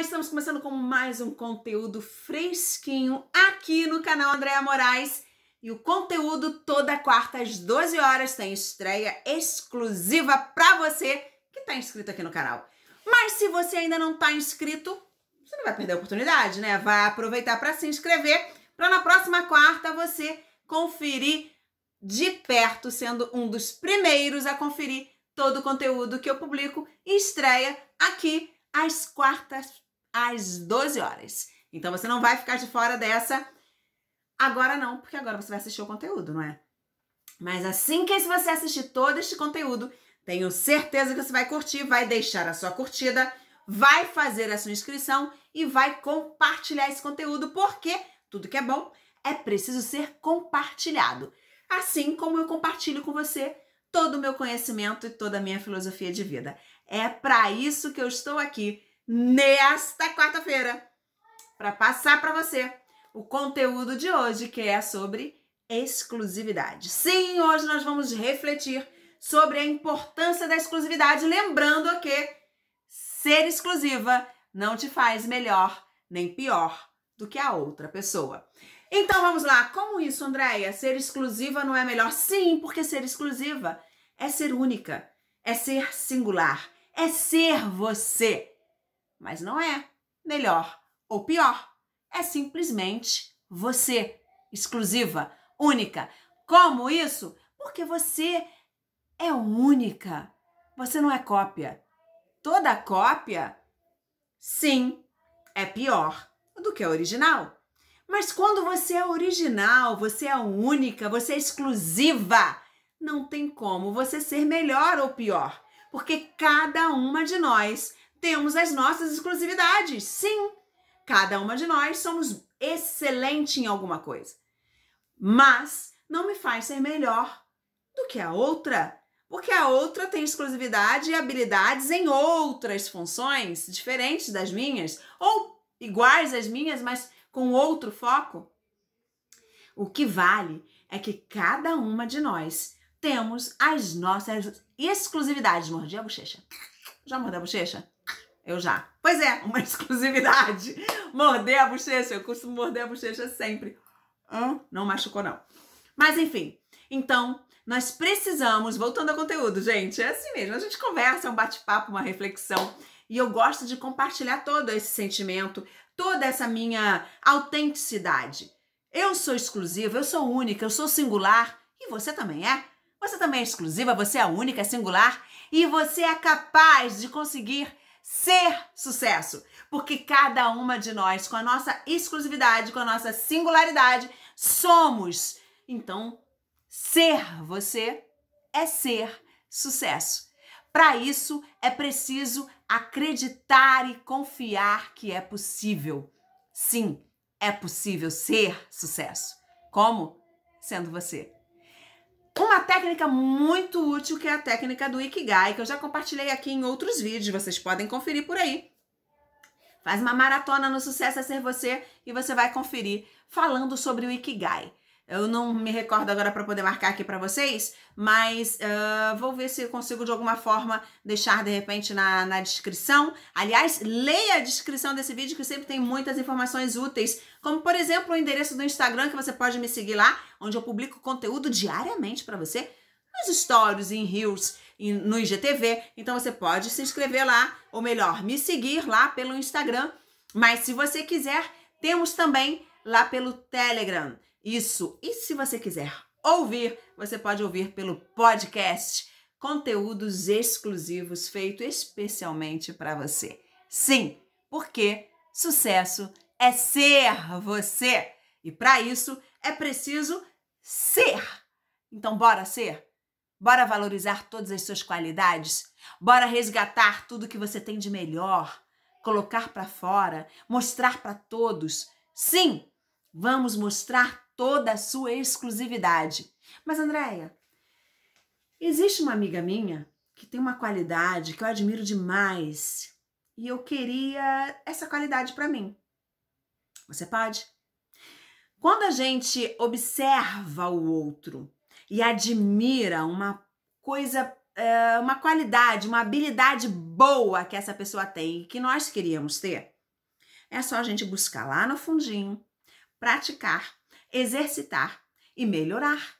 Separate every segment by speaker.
Speaker 1: estamos começando com mais um conteúdo fresquinho aqui no canal Andréa Moraes. E o conteúdo toda quarta às 12 horas tem estreia exclusiva para você que está inscrito aqui no canal. Mas se você ainda não está inscrito, você não vai perder a oportunidade, né? Vai aproveitar para se inscrever para na próxima quarta você conferir de perto, sendo um dos primeiros a conferir todo o conteúdo que eu publico e estreia aqui às quartas às 12 horas. Então você não vai ficar de fora dessa agora não, porque agora você vai assistir o conteúdo, não é? Mas assim que você assistir todo este conteúdo, tenho certeza que você vai curtir, vai deixar a sua curtida, vai fazer a sua inscrição e vai compartilhar esse conteúdo, porque tudo que é bom é preciso ser compartilhado. Assim como eu compartilho com você todo o meu conhecimento e toda a minha filosofia de vida. É para isso que eu estou aqui nesta quarta-feira para passar para você o conteúdo de hoje que é sobre exclusividade. Sim, hoje nós vamos refletir sobre a importância da exclusividade, lembrando que ser exclusiva não te faz melhor nem pior do que a outra pessoa. Então vamos lá, como isso, Andréia? Ser exclusiva não é melhor? Sim, porque ser exclusiva é ser única, é ser singular, é ser você mas não é melhor ou pior. É simplesmente você, exclusiva, única. Como isso? Porque você é única. Você não é cópia. Toda cópia, sim, é pior do que a original. Mas quando você é original, você é única, você é exclusiva, não tem como você ser melhor ou pior, porque cada uma de nós temos as nossas exclusividades, sim. Cada uma de nós somos excelente em alguma coisa. Mas não me faz ser melhor do que a outra, porque a outra tem exclusividade e habilidades em outras funções diferentes das minhas ou iguais às minhas, mas com outro foco. O que vale é que cada uma de nós temos as nossas exclusividades. Mordi a bochecha. Já mordeu a bochecha? Eu já. Pois é, uma exclusividade. Morder a bochecha. Eu costumo morder a bochecha sempre. Hum, não machucou, não. Mas enfim. Então, nós precisamos, voltando ao conteúdo, gente, é assim mesmo. A gente conversa, é um bate-papo, uma reflexão. E eu gosto de compartilhar todo esse sentimento, toda essa minha autenticidade. Eu sou exclusiva, eu sou única, eu sou singular. E você também é? Você também é exclusiva, você é única, é singular. E você é capaz de conseguir ser sucesso, porque cada uma de nós, com a nossa exclusividade, com a nossa singularidade, somos. Então, ser você é ser sucesso. Para isso é preciso acreditar e confiar que é possível. Sim, é possível ser sucesso. Como? Sendo você uma técnica muito útil que é a técnica do Ikigai, que eu já compartilhei aqui em outros vídeos, vocês podem conferir por aí. Faz uma maratona no Sucesso a é Ser Você e você vai conferir falando sobre o Ikigai. Eu não me recordo agora para poder marcar aqui para vocês, mas uh, vou ver se eu consigo de alguma forma deixar de repente na, na descrição. Aliás, leia a descrição desse vídeo que sempre tem muitas informações úteis, como por exemplo o endereço do Instagram que você pode me seguir lá, onde eu publico conteúdo diariamente para você, nos stories, em reels, no IGTV. Então você pode se inscrever lá, ou melhor, me seguir lá pelo Instagram. Mas se você quiser, temos também lá pelo Telegram isso. E se você quiser ouvir, você pode ouvir pelo podcast conteúdos exclusivos feito especialmente para você. Sim, porque sucesso é ser você. E para isso é preciso ser. Então bora ser. Bora valorizar todas as suas qualidades. Bora resgatar tudo que você tem de melhor, colocar para fora, mostrar para todos. Sim, vamos mostrar toda a sua exclusividade. Mas, Andréia, existe uma amiga minha que tem uma qualidade que eu admiro demais e eu queria essa qualidade para mim. Você pode? Quando a gente observa o outro e admira uma coisa, é, uma qualidade, uma habilidade boa que essa pessoa tem que nós queríamos ter, é só a gente buscar lá no fundinho, praticar exercitar e melhorar.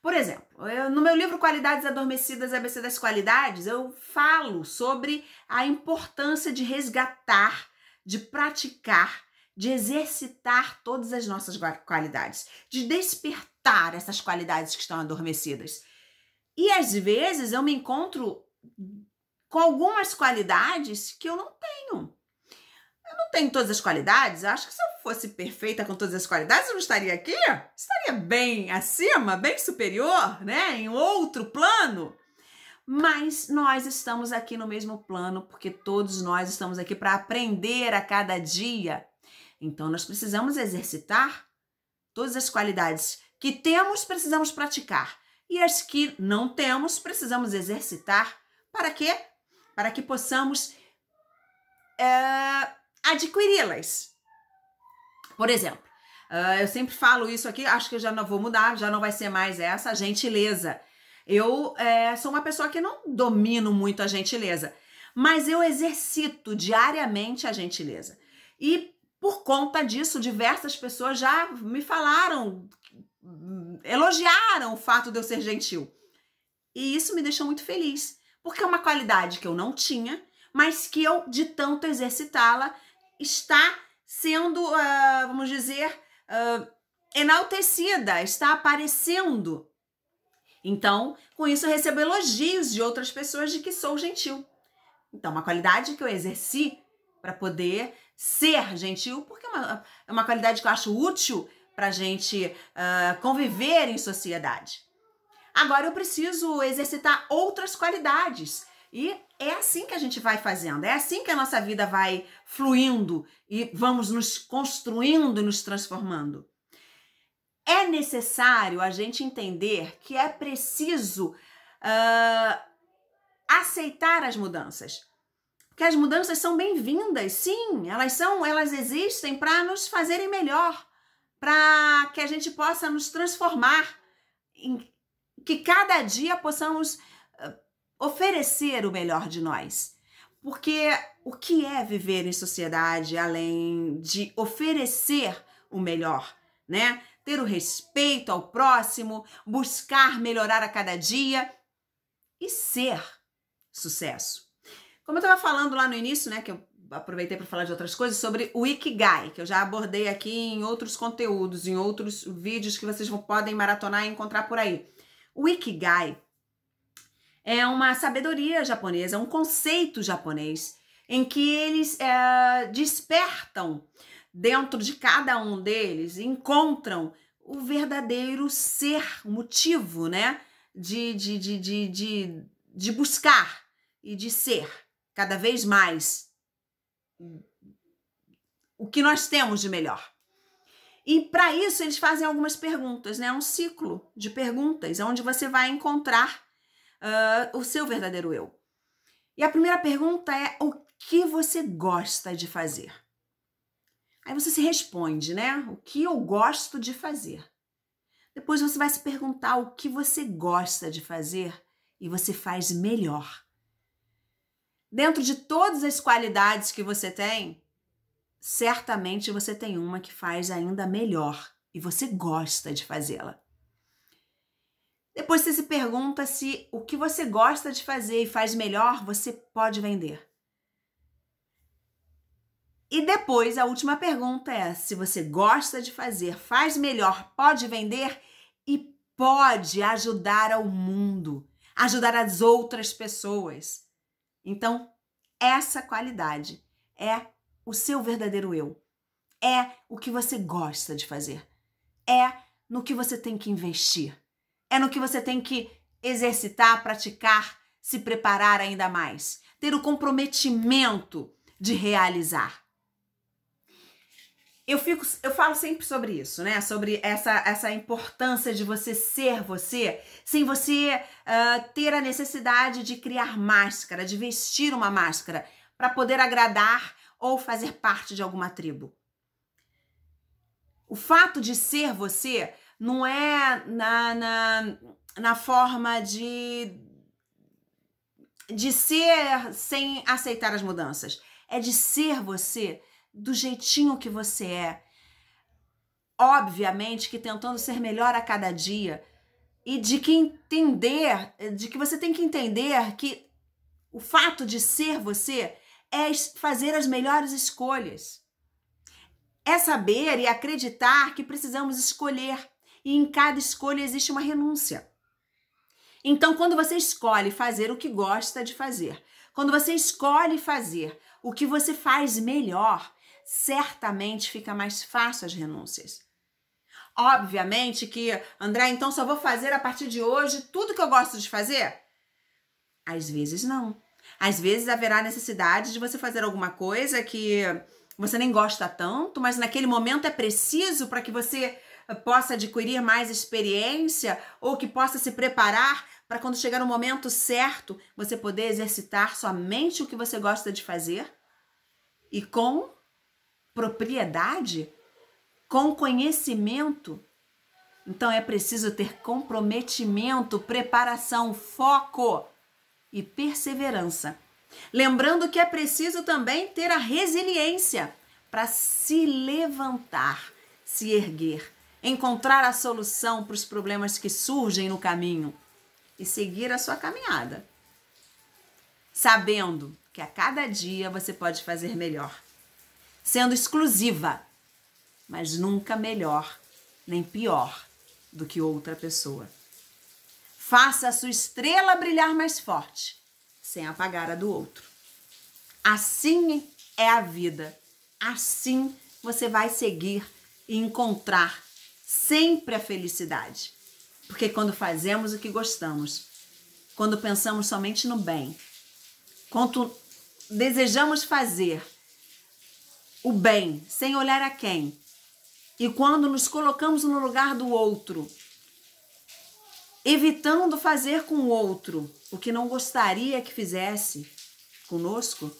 Speaker 1: Por exemplo, eu, no meu livro Qualidades Adormecidas, ABC das Qualidades, eu falo sobre a importância de resgatar, de praticar, de exercitar todas as nossas qualidades, de despertar essas qualidades que estão adormecidas. E às vezes eu me encontro com algumas qualidades que eu não tenho. Eu não tenho todas as qualidades. Acho que se eu fosse perfeita com todas as qualidades, eu não estaria aqui. Estaria bem acima, bem superior, né? Em outro plano. Mas nós estamos aqui no mesmo plano, porque todos nós estamos aqui para aprender a cada dia. Então nós precisamos exercitar todas as qualidades que temos, precisamos praticar. E as que não temos, precisamos exercitar. Para quê? Para que possamos é, adquiri-las. Por exemplo, uh, eu sempre falo isso aqui, acho que eu já não vou mudar, já não vai ser mais essa gentileza. Eu é, sou uma pessoa que não domino muito a gentileza, mas eu exercito diariamente a gentileza. E por conta disso, diversas pessoas já me falaram, elogiaram o fato de eu ser gentil. E isso me deixou muito feliz, porque é uma qualidade que eu não tinha, mas que eu, de tanto exercitá-la, está sendo, uh, vamos dizer, uh, enaltecida, está aparecendo. Então, com isso, eu recebo elogios de outras pessoas de que sou gentil. Então, uma qualidade que eu exerci para poder ser gentil, porque é uma, é uma qualidade que eu acho útil para a gente uh, conviver em sociedade. Agora eu preciso exercitar outras qualidades. E é assim que a gente vai fazendo, é assim que a nossa vida vai fluindo e vamos nos construindo e nos transformando. É necessário a gente entender que é preciso uh, aceitar as mudanças. Que as mudanças são bem-vindas, sim, elas são, elas existem para nos fazerem melhor, para que a gente possa nos transformar, que cada dia possamos oferecer o melhor de nós. Porque o que é viver em sociedade além de oferecer o melhor, né? Ter o respeito ao próximo, buscar melhorar a cada dia e ser sucesso. Como eu estava falando lá no início, né, que eu aproveitei para falar de outras coisas sobre o Ikigai, que eu já abordei aqui em outros conteúdos, em outros vídeos que vocês podem maratonar e encontrar por aí. O Ikigai é uma sabedoria japonesa, um conceito japonês, em que eles é, despertam dentro de cada um deles, encontram o verdadeiro ser, o motivo, né? De, de, de, de, de, de buscar e de ser cada vez mais o que nós temos de melhor. E para isso eles fazem algumas perguntas, né? É um ciclo de perguntas onde você vai encontrar uh, o seu verdadeiro eu. E a primeira pergunta é: o que você gosta de fazer? Aí você se responde, né? O que eu gosto de fazer? Depois você vai se perguntar o que você gosta de fazer e você faz melhor. Dentro de todas as qualidades que você tem, certamente você tem uma que faz ainda melhor e você gosta de fazê-la. Depois você se pergunta se o que você gosta de fazer e faz melhor você pode vender. E depois a última pergunta é: se você gosta de fazer, faz melhor, pode vender e pode ajudar ao mundo, ajudar as outras pessoas. Então, essa qualidade é o seu verdadeiro eu. É o que você gosta de fazer. É no que você tem que investir é no que você tem que exercitar, praticar, se preparar ainda mais, ter o comprometimento de realizar. Eu fico, eu falo sempre sobre isso, né? Sobre essa, essa importância de você ser você, sem você uh, ter a necessidade de criar máscara, de vestir uma máscara para poder agradar ou fazer parte de alguma tribo. O fato de ser você não é na, na, na forma de, de ser sem aceitar as mudanças. É de ser você do jeitinho que você é. Obviamente que tentando ser melhor a cada dia e de que entender, de que você tem que entender que o fato de ser você é fazer as melhores escolhas. É saber e acreditar que precisamos escolher e em cada escolha existe uma renúncia. Então, quando você escolhe fazer o que gosta de fazer, quando você escolhe fazer o que você faz melhor, certamente fica mais fácil as renúncias. Obviamente que, André, então só vou fazer a partir de hoje tudo que eu gosto de fazer? Às vezes não. Às vezes haverá necessidade de você fazer alguma coisa que você nem gosta tanto, mas naquele momento é preciso para que você possa adquirir mais experiência ou que possa se preparar para quando chegar o momento certo você poder exercitar somente o que você gosta de fazer e com propriedade, com conhecimento. Então é preciso ter comprometimento, preparação, foco e perseverança. Lembrando que é preciso também ter a resiliência para se levantar, se erguer encontrar a solução para os problemas que surgem no caminho e seguir a sua caminhada, sabendo que a cada dia você pode fazer melhor, sendo exclusiva, mas nunca melhor nem pior do que outra pessoa. Faça a sua estrela brilhar mais forte, sem apagar a do outro. Assim é a vida. Assim você vai seguir e encontrar sempre a felicidade. Porque quando fazemos o que gostamos, quando pensamos somente no bem, quando desejamos fazer o bem sem olhar a quem, e quando nos colocamos no lugar do outro, evitando fazer com o outro o que não gostaria que fizesse conosco,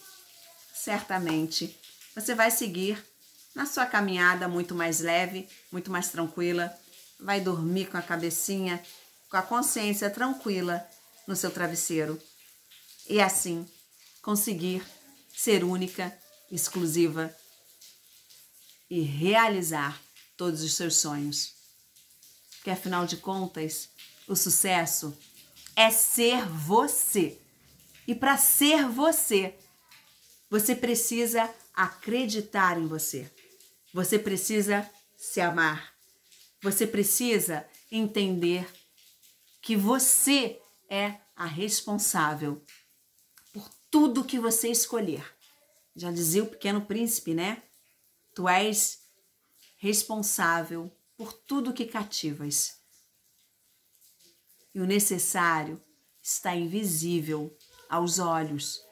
Speaker 1: certamente você vai seguir na sua caminhada muito mais leve, muito mais tranquila. Vai dormir com a cabecinha, com a consciência tranquila no seu travesseiro. E assim conseguir ser única, exclusiva e realizar todos os seus sonhos. porque afinal de contas, o sucesso é ser você. E para ser você, você precisa acreditar em você. Você precisa se amar. Você precisa entender que você é a responsável por tudo que você escolher. Já dizia o pequeno príncipe, né? Tu és responsável por tudo que cativas. E o necessário está invisível aos olhos.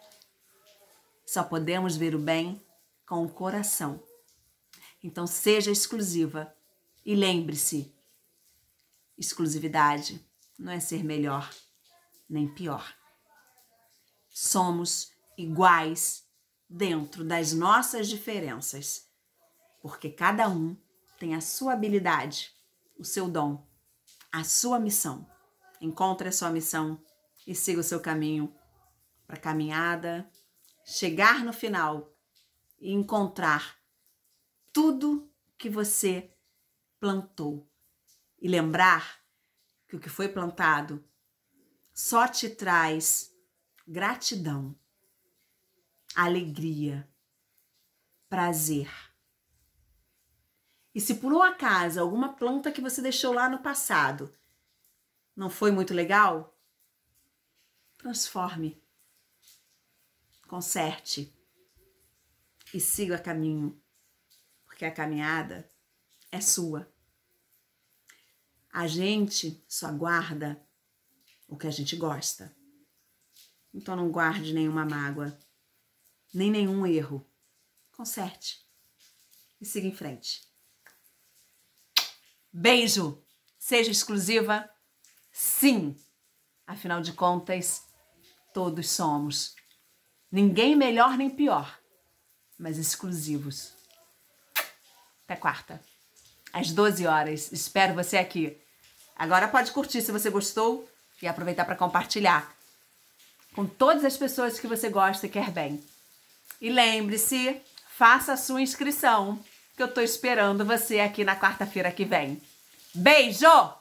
Speaker 1: Só podemos ver o bem com o coração. Então seja exclusiva e lembre-se: exclusividade não é ser melhor nem pior. Somos iguais dentro das nossas diferenças, porque cada um tem a sua habilidade, o seu dom, a sua missão. Encontre a sua missão e siga o seu caminho para a caminhada, chegar no final e encontrar tudo que você plantou. E lembrar que o que foi plantado só te traz gratidão, alegria, prazer. E se por um acaso alguma planta que você deixou lá no passado não foi muito legal, transforme, conserte e siga caminho que a caminhada é sua. A gente só guarda o que a gente gosta. Então não guarde nenhuma mágoa, nem nenhum erro. Conserte e siga em frente. Beijo! Seja exclusiva? Sim! Afinal de contas, todos somos. Ninguém melhor nem pior, mas exclusivos. Até quarta, às 12 horas. Espero você aqui. Agora pode curtir se você gostou e aproveitar para compartilhar com todas as pessoas que você gosta e quer bem. E lembre-se, faça a sua inscrição, que eu estou esperando você aqui na quarta-feira que vem. Beijo!